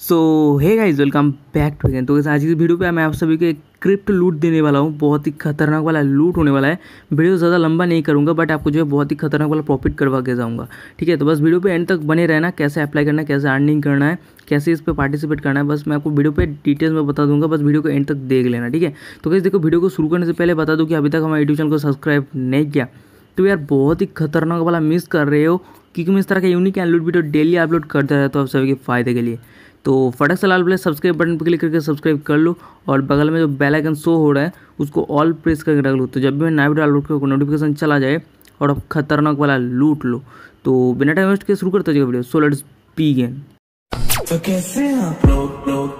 so hi guys welcome back to again तो आज की वीडियो पे मैं आप सभी को एक क्रिप्ट लूट देने वाला हूँ बहुत ही खतरनाक वाला लूट होने वाला है वीडियो ज़्यादा लंबा नहीं करूँगा बट आपको जो है बहुत ही खतरनाक वाला प्रॉफिट करवा के जाऊँगा ठीक है तो बस वीडियो पे एंड तक बने रहना कैसे अप्लाई करना है कैसे अर्निंग करना है कैसे इस पर पार्टिसिपेट करना है बस मैं आपको वीडियो पे डिटेल्स में बता दूंगा बस वीडियो को एंड तक देख लेना ठीक है तो कैसे देखो वीडियो को शुरू करने से पहले बता दूँ कि अभी तक हमारे यूट्यूब चैनल को सब्सक्राइब नहीं किया तो यार बहुत ही खतरनाक वाला मिस कर रहे हो क्योंकि मैं इस तरह का यूनिक एंड लूट वीडियो डेली अपलोड करता रहता हूँ आप सभी के फायदे के लिए तो फटक से लाल प्ले सब्सक्राइब बटन पर क्लिक करके सब्सक्राइब कर लो और बगल में जो बेल आइकन शो हो रहा है उसको ऑल प्रेस करके रख लो तो जब भी मैं नाइव डाल रखे नोटिफिकेशन चला जाए और अब खतरनाक वाला लूट लो तो बिना टाइम वेस्ट के शुरू करते जाएगा वीडियो सो लेट्स बी तो कैसे आप लोग लोग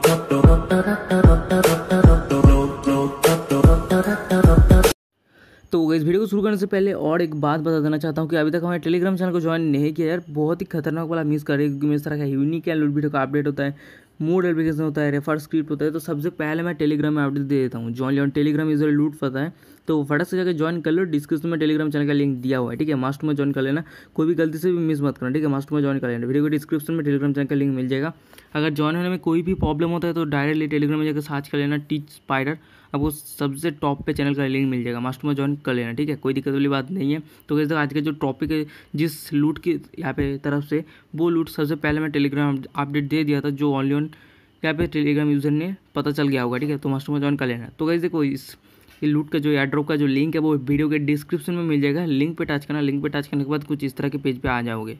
तो इस वीडियो को शुरू करने से पहले और एक बात बता देना चाहता हूँ कि अभी तक हमारे टेलीग्राम चैनल को ज्वाइन नहीं किया यार बहुत ही खतरनाक वाला मिस करेगा क्योंकि इस तरह का यूनिक एंड वीडियो का अपडेट होता है मोड एप्लीकेशन होता है रेफर स्क्रिप्ट होता है तो सबसे पहले मैं टेलीग्राम में अपडेट दे देता हूँ ज्वाइन टेलीग्राम इज लूट पता है तो फटाक से जाकर ज्वाइन कर लो डिस्क्रिप्शन में टेलीग्राम चैनल का लिंक दिया हुआ है ठीक है मास्टर में ज्वाइन कर लेना कोई भी गलती से भी मिस मत करना ठीक है मास्टर में ज्वाइन कर लेना वीडियो को डिस्क्रिप्शन में टेलीग्राम चैनल का लिंक मिल जाएगा अगर ज्वाइन होने में कोई भी प्रॉब्लम होता है तो डायरेक्टली टेलीग्राम में जाकर सर्च कर लेना टीच स्पाइडर आपको सबसे टॉप पे चैनल का लिंक मिल जाएगा मास्टर में ज्वाइन कर लेना ठीक है कोई दिक्कत वाली बात नहीं है तो कैसे आज का जो टॉपिक है जिस लूट की यहाँ पे तरफ से वो लूट सबसे पहले मैं टेलीग्राम अपडेट दे दिया था जो ऑनलाइन यहाँ पे टेलीग्राम यूज़र ने पता चल गया होगा ठीक है तो मास्टर में ज्वाइन कर लेना तो कैसे देखो इस ये लूट का जो एड्रॉप का जो लिंक है वो वीडियो के डिस्क्रिप्शन में मिल जाएगा लिंक पे टच करना लिंक पे टच करने के बाद कुछ इस तरह के पेज पे आ जाओगे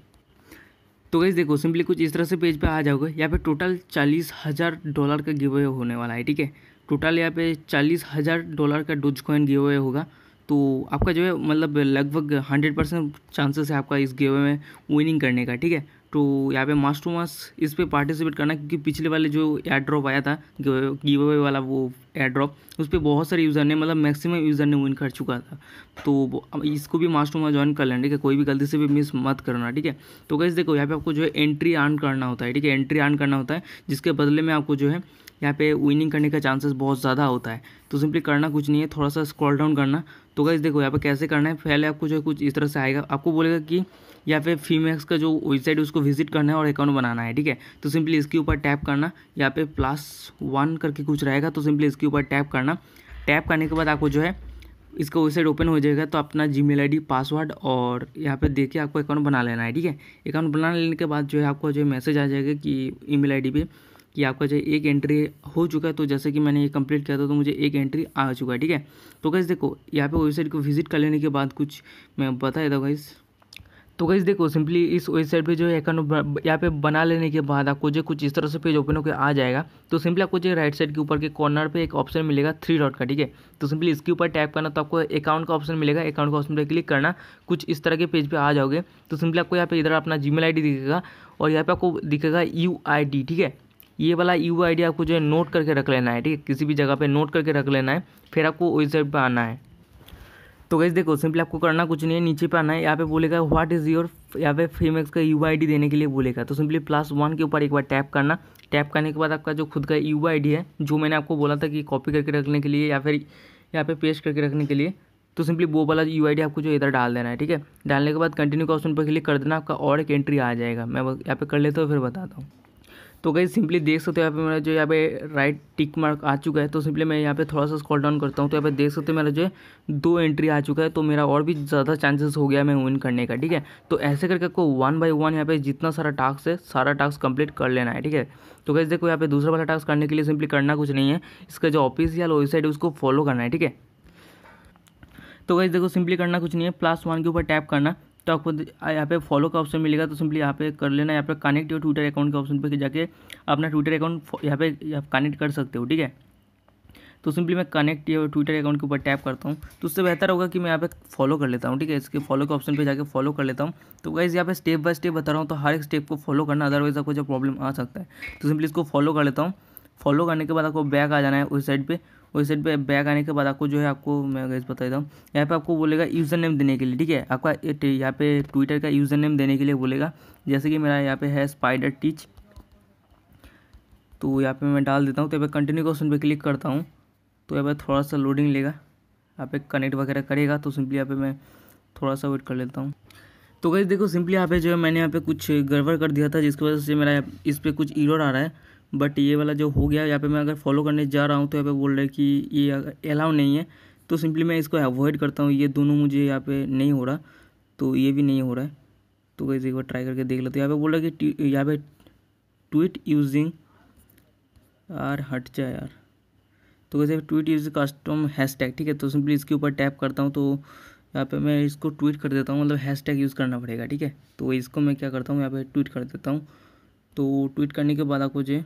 तो गई देखो सिंपली कुछ इस तरह से पेज पे आ जाओगे यहाँ पे टोटल चालीस हज़ार डॉलर का गिव अवे होने वाला है ठीक है टोटल यहाँ पे चालीस हज़ार डॉलर का डोज कॉइन गिव अवे होगा तो आपका जो है मतलब लगभग हंड्रेड परसेंट चांसेस है आपका इस गिव अवे में विनिंग करने का ठीक है तो यहाँ पे मास टू मास इस पर पार्टिसिपेट करना क्योंकि पिछले वाले जो एयर ड्रॉप आया था गिव अवे वाला वो एयर ड्रॉप उस पर बहुत सारे यूज़र ने मतलब मैक्सिमम यूज़र ने विन कर चुका था तो इसको भी मास टू मास ज्वाइन कर लेना ठीक है कोई भी गलती से भी मिस मत करना ठीक है तो कैसे देखो यहाँ पे आपको जो है एंट्री अर्न करना होता है ठीक है एंट्री अर्न करना होता है जिसके बदले में आपको जो है यहाँ पे विनिंग करने का चांसेस बहुत ज़्यादा होता है तो सिंपली करना कुछ नहीं है थोड़ा सा स्क्रॉल डाउन करना तो गाइज देखो यहाँ पे कैसे करना है पहले आपको जो है कुछ इस तरह से आएगा आपको बोलेगा कि या फिर फीमेक्स का जो वेबसाइट है उसको विजिट करना है और अकाउंट बनाना है ठीक है तो सिंपली इसके ऊपर टैप करना यहाँ पे प्लस वन करके कुछ रहेगा तो सिंपली इसके ऊपर टैप करना टैप करने के बाद आपको जो है इसका वेबसाइट ओपन हो जाएगा तो अपना जी मेल पासवर्ड और यहाँ पे देखिए आपको अकाउंट बना लेना है ठीक है अकाउंट बना लेने के बाद जो है आपको जो है मैसेज आ जाएगा कि ई मेल पे कि आपका जो एक एंट्री हो चुका है तो जैसे कि मैंने ये कंप्लीट किया था तो मुझे एक एंट्री आ चुका है ठीक है तो गाइज़ देखो यहाँ पे वेबसाइट को विजिट कर लेने के बाद कुछ मैं बता देता हूँ तो गाइज़ देखो सिंपली इस वेबसाइट पे जो है अकाउंट यहाँ पे बना लेने के बाद आपको जो कुछ इस तरह से पेज ओपन होकर आ जाएगा तो सिंपली आपको जो राइट साइड के ऊपर के कॉर्नर पे एक ऑप्शन मिलेगा थ्री डॉट का ठीक है तो सिंपली इसके ऊपर टैप करना तो आपको अकाउंट का ऑप्शन मिलेगा अकाउंट का ऑप्शन पर क्लिक करना कुछ इस तरह के पेज पर पे आ जाओगे तो सिंपली आपको यहाँ पे इधर अपना जी मेल दिखेगा और यहाँ पर आपको दिखेगा यू ठीक है ये वाला यू आई आपको जो है नोट करके रख लेना है ठीक है किसी भी जगह पर नोट करके रख लेना है फिर आपको वही साइड पर आना है तो गैस देखो सिंपली आपको करना कुछ नहीं है नीचे पे आना है यहाँ पे बोलेगा व्हाट इज़ योर यहाँ पे फीमेक्स का यू आई देने के लिए बोलेगा तो सिंपली प्लस वन के ऊपर एक बार टैप करना टैप करने के बाद आपका जो खुद का यू आई है जो मैंने आपको बोला था कि कॉपी करके रखने के लिए या फिर यहाँ पे पेस्ट करके रखने के लिए तो सिंपली वो वाला यू आई आपको जो इधर डाल देना है ठीक है डालने के बाद कंटिन्यू का ऑप्शन पर क्लिक कर देना आपका और एक एंट्री आ जाएगा मैं यहाँ पे कर लेता हूँ फिर बताता हूँ तो गई सिंपली देख सकते हो यहाँ पे मेरा जो यहाँ पे राइट टिक मार्क आ चुका है तो सिंपली मैं यहाँ पे थोड़ा सा स्कॉल डाउन करता हूँ तो यहाँ पे देख सकते हो मेरा जो है दो एंट्री आ चुका है तो मेरा और भी ज़्यादा चांसेस हो गया मैं विन करने का ठीक है तो ऐसे करके आपको वन बाई वन यहाँ पे जितना सारा टास्क है सारा टास्क कंप्लीट कर लेना है ठीक है तो कैसे देखो यहाँ पे दूसरा वाला टास्क करने के लिए सिंपली करना कुछ नहीं है इसका जो ऑफिसियल वेबसाइट है उसको फॉलो करना है ठीक है तो कैसे देखो सिंपली करना कुछ नहीं है प्लस वन के ऊपर टैप करना तो आपको यहाँ पे फॉलो का ऑप्शन मिलेगा तो सिंपली यहाँ पे कर लेना यहाँ पे कनेक्ट योर ट्विटर अकाउंट के ऑप्शन पर जाके अपना ट्विटर अकाउंट यहाँ पे कनेक्ट कर सकते हो ठीक है तो सिंपली मैं कनेक्ट योर ट्विटर अकाउंट के ऊपर टैप करता हूँ तो उससे बेहतर होगा कि मैं यहाँ पे फॉलो कर लेता हूँ ठीक है इसके फॉलो के ऑप्शन पर जाकर फॉलो कर लेता हूँ तो गाइज़ यहाँ पे स्टेप बाय स्टेप बता रहा हूँ तो हर एक स्टेप को फॉलो करना अदरवाइज आपको जो प्रॉब्लम आ सकता है तो सिंपली इसको फॉलो कर लेता हूँ फॉलो करने के बाद आपको बैक आ जाना है उस साइड पर वेबसाइट पे बैग आने के बाद आपको जो है आपको मैं गैस बता देता हूँ यहाँ पे आपको बोलेगा यूज़र नेम देने के लिए ठीक है आपका यहाँ पे ट्विटर का यूज़र नेम देने के लिए बोलेगा जैसे कि मेरा यहाँ पे है स्पाइडर टीच तो यहाँ पे मैं डाल देता हूँ तो यहाँ पर कंटिन्यू का पर क्लिक करता हूँ तो यहाँ पर थोड़ा सा लोडिंग लेगा यहाँ पे कनेक्ट वगैरह करेगा तो सिंपली यहाँ पे मैं थोड़ा सा वेट कर लेता हूँ तो गैस देखो सिंपली यहाँ पे जो है मैंने यहाँ पे कुछ गड़बड़ कर दिया था जिसकी वजह से मेरा इस पर कुछ ईरोड आ रहा है बट ये वाला जो हो गया यहाँ पे मैं अगर फॉलो करने जा रहा हूँ तो यहाँ पे बोल रहा है कि ये अलाउ नहीं है तो सिंपली मैं इसको अवॉइड करता हूँ ये दोनों मुझे यहाँ पे नहीं हो रहा तो ये भी नहीं हो रहा है तो वैसे एक बार ट्राई करके देख लेते हैं यहाँ पे बोल रहा है कि यहाँ पे ट्वीट यूजिंग आर हट जाए यार तो कैसे ट्वीट यूज कस्टम टैग ठीक है तो सिंपली इसके ऊपर टैप करता हूँ तो यहाँ पे मैं इसको ट्वीट कर देता हूँ मतलब टैग यूज़ करना पड़ेगा ठीक है तो इसको मैं क्या करता हूँ यहाँ पे ट्वीट कर देता हूँ तो ट्वीट करने के बाद आपको जो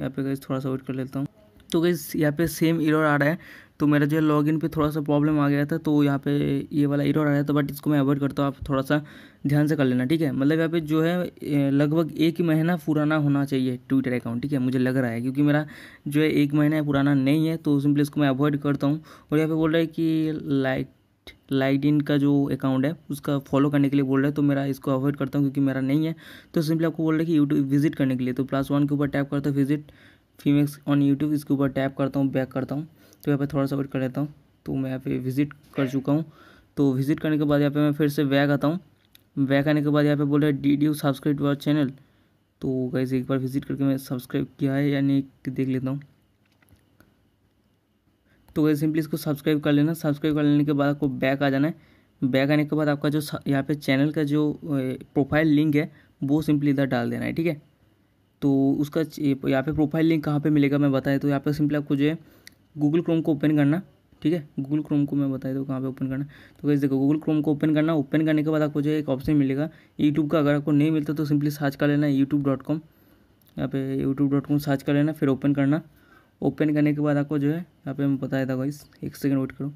यहाँ पे गई थोड़ा सा वेट कर लेता हूँ तो गई यहाँ पे सेम इरर आ रहा है तो मेरा जो है इन पे थोड़ा सा प्रॉब्लम आ गया था तो यहाँ पे ये वाला इरर आ रहा है तो बट इसको मैं अवॉइड करता हूँ आप थोड़ा सा ध्यान से कर लेना ठीक है मतलब यहाँ पे जो है लगभग एक महीना पुराना होना चाहिए ट्विटर अकाउंट ठीक है मुझे लग रहा है क्योंकि मेरा जो है एक महीना पुराना नहीं है तो सिंपली इसको मैं अवॉइड करता हूँ और यहाँ पर बोल रहा है कि लाइक लाइट इन का जो अकाउंट है उसका फॉलो करने के लिए बोल रहा है तो मेरा इसको अवॉइड करता हूँ क्योंकि मेरा नहीं है तो सिंपली आपको बोल रहा है कि यूट्यूब विजिट करने के लिए तो प्लस वन के ऊपर टैप करता हूँ विजिट फीमेक्स ऑन यूट्यूब इसके ऊपर टैप करता हूँ बैक करता हूँ तो यहाँ पर थोड़ा सा वेट कर लेता हूँ तो मैं यहाँ पे विजिट कर चुका हूँ तो विजिट करने के बाद यहाँ पे मैं फिर से बैक आता हूँ बैक आने के बाद यहाँ पे बोल रहा है D D subscribe to channel तो कैसे एक बार विजिट करके मैं सब्सक्राइब किया है या नहीं देख लेता हूँ तो वैसे सिंपली इसको सब्सक्राइब कर लेना सब्सक्राइब कर लेने के बाद आपको बैक आ जाना है बैक आने के बाद आपका जो यहाँ पे चैनल का जो प्रोफाइल लिंक है वो सिंपली इधर डाल देना है ठीक है तो उसका यहाँ पे प्रोफाइल लिंक कहाँ पे मिलेगा मैं बताया तो यहाँ पे सिंपली आपको जो है गूगल क्रोम को ओपन करना ठीक है गूगल क्रोम को मैं बताया तो कहाँ पे ओपन करना तो कैसे देखो गूगल क्रोम को ओपन करना ओपन करने के बाद आपको जो है एक ऑप्शन मिलेगा यूट्यूब का अगर आपको नहीं मिलता तो सिंपली सर्च कर लेना यूट्यूब डॉट कॉम यहाँ पे यूट्यूब डॉट कॉम सर्च कर लेना फिर ओपन करना ओपन करने के बाद आपको जो है यहाँ पे मैं बताया था गाइस एक सेकंड वेट करो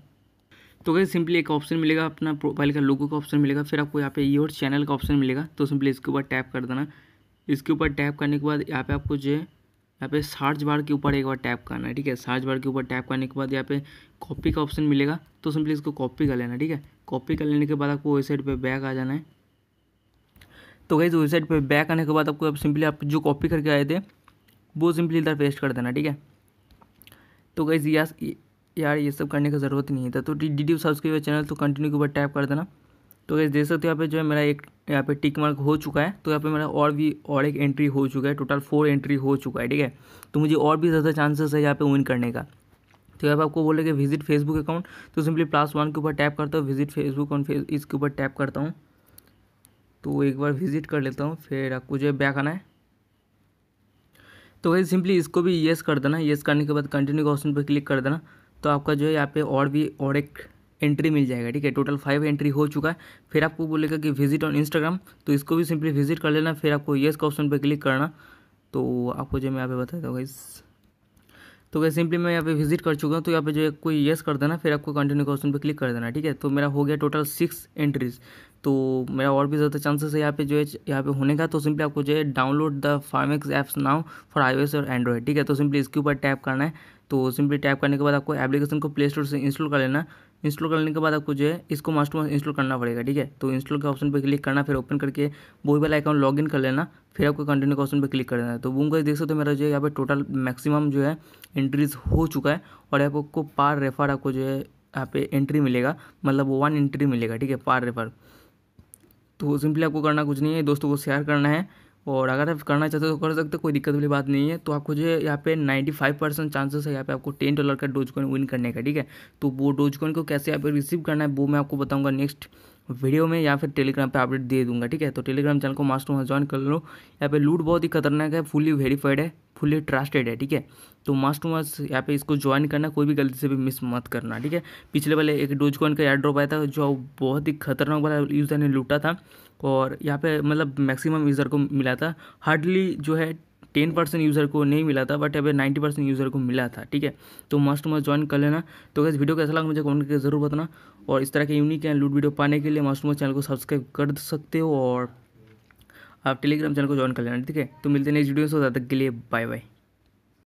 तो गई सिंपली एक ऑप्शन मिलेगा अपना प्रोफाइल का लोगो का ऑप्शन मिलेगा फिर आपको यहाँ पे और चैनल का ऑप्शन मिलेगा तो सिंपली इसके ऊपर टैप कर देना इसके ऊपर टैप करने के बाद यहाँ पे आपको जो है यहाँ पे सर्च बार के ऊपर एक बार टैप करना है ठीक है सर्च बार के ऊपर टैप करने के बाद यहाँ पे कॉपी का ऑप्शन मिलेगा तो सिंपली इसको कॉपी कर लेना ठीक है कॉपी कर लेने के बाद आपको वेबसाइट पर बैक आ जाना है तो गई वेबसाइट पर बैक आने के बाद आपको सिंपली आप जो कॉपी करके आए थे वो सिंपली इधर पेस्ट कर देना ठीक है तो गई या, यार ये सब करने का ज़रूरत नहीं था तो डी डी सब्सक्राइब चैनल तो कंटिन्यू के ऊपर टैप कर देना तो गई देख सकते हो यहाँ पे जो है मेरा एक यहाँ पे टिक मार्क हो चुका है तो यहाँ पे मेरा और भी और एक एंट्री हो चुका है टोटल फोर एंट्री हो चुका है ठीक है तो मुझे और भी ज़्यादा चांसेस है यहाँ पे विन करने का तो यहाँ पे आपको बोले कि विजिट फेसबुक अकाउंट तो सिंपली प्लस वन के ऊपर टैप करता हूँ विजिट फेसबुक अकाउंट इसके ऊपर टैप करता हूँ तो एक बार विजिट कर लेता हूँ फिर आपको जो है बैक आना है तो वही सिंपली इसको भी येस कर देना येस करने के बाद कंटिन्यू का ऑप्शन पर क्लिक कर देना तो आपका जो है यहाँ पे और भी और एक एंट्री मिल जाएगा ठीक है टोटल फाइव एंट्री हो चुका है फिर आपको बोलेगा कि विजिट ऑन इंस्टाग्राम तो इसको भी सिंपली विजिट कर लेना फिर आपको येस का ऑप्शन पर क्लिक करना तो आपको जो मैं यहाँ पे बता देता हूँ तो वैसे सिंपली मैं यहाँ पे विजिट कर चुका हूँ तो यहाँ पे जो है कोई येस कर देना फिर आपको कंटिन्यू का ऑप्शन पर क्लिक कर देना ठीक है तो मेरा हो गया टोटल सिक्स एंट्रीज तो मेरा और भी ज़्यादा चांसेस है यहाँ पे जो है यहाँ पे होने का तो सिंपली आपको जो है download the Farmix apps now for I और एंड्रॉयड ठीक है तो सिंपली इसके ऊपर टैप करना है तो सिंपली टैप करने के बाद आपको एप्लीकेशन को प्ले स्टोर से इंस्टॉल कर लेना इंस्टॉल करने के बाद आपको जो है इसको मास्ट मास्ट इंस्टॉल करना पड़ेगा ठीक है तो इंस्टॉल के ऑप्शन पर क्लिक करना फिर ओपन करके वही वाला अकाउंट लॉगिन कर लेना फिर आपको कंटिन्यू के ऑप्शन पर क्लिक कर देना है तो वो देख सकते हो मेरा जो है यहाँ पे टोटल मैक्सिमम जो है एंट्रीज हो चुका है और आपको पार रेफर आपको जो है यहाँ पे एंट्री मिलेगा मतलब वन एंट्री मिलेगा ठीक है पार रेफर तो सिंपली आपको करना कुछ नहीं है दोस्तों को शेयर करना है और अगर आप करना चाहते हो तो कर सकते हो कोई दिक्कत वाली बात नहीं है तो आपको जो है यहाँ पे 95 परसेंट चांसेस है यहाँ पे आपको टेन डॉलर का डोज कॉइन विन करने का ठीक है तो वो डोज कॉइन को कैसे यहाँ पे रिसीव करना है वो मैं आपको बताऊँगा नेक्स्ट वीडियो में या फिर टेलीग्राम पे अपडेट दे दूंगा ठीक है तो टेलीग्राम चैनल को मास्टर वहाँ ज्वाइन कर लो यहाँ पे लूट बहुत ही खतरनाक है फुली वेरीफाइड है फुली ट्रस्टेड है ठीक है तो मास्टर वहाँ यहाँ पे इसको ज्वाइन करना कोई भी गलती से भी मिस मत करना ठीक है पिछले वाले एक डोज कॉइन का एयर ड्रॉप आया था जो बहुत ही खतरनाक वाला यूज़र ने लूटा था और यहाँ पे मतलब मैक्सिमम यूज़र को मिला था हार्डली जो है टेन परसेंट यूज़र को नहीं मिला था बट अभी नाइन्टी परसेंट यूज़र को मिला था ठीक है तो मस्ट मस्ट ज्वाइन कर लेना तो कैसे वीडियो कैसा लगा मुझे कमेंट करके जरूर बताना और इस तरह के यूनिक एंड लूट वीडियो पाने के लिए मस्ट मस्ट चैनल को सब्सक्राइब कर सकते हो और आप टेलीग्राम चैनल को ज्वाइन कर लेना ठीक है तो मिलते हैं नेक्स्ट वीडियो से तक के लिए बाय बाय